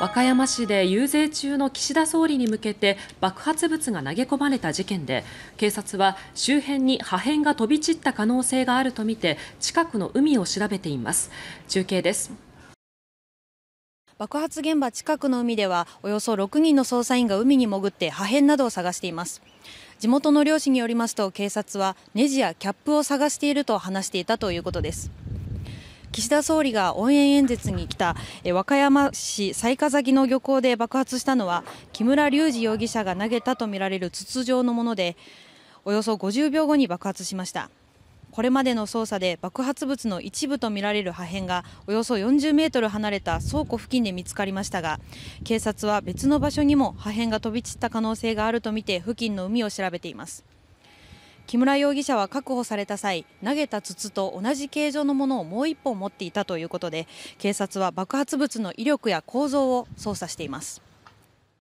和歌山市で遊説中の岸田総理に向けて爆発物が投げ込まれた事件で警察は周辺に破片が飛び散った可能性があるとみて近くの海を調べています中継です爆発現場近くの海ではおよそ6人の捜査員が海に潜って破片などを探しています地元の漁師によりますと警察はネジやキャップを探していると話していたということです岸田総理が応援演説に来た和歌山市雑賀崎の漁港で爆発したのは木村隆二容疑者が投げたとみられる筒状のものでおよそ50秒後に爆発しましたこれまでの捜査で爆発物の一部とみられる破片がおよそ40メートル離れた倉庫付近で見つかりましたが警察は別の場所にも破片が飛び散った可能性があるとみて付近の海を調べています木村容疑者は確保された際投げた筒と同じ形状のものをもう1本持っていたということで警察は爆発物の威力や構造を捜査しています。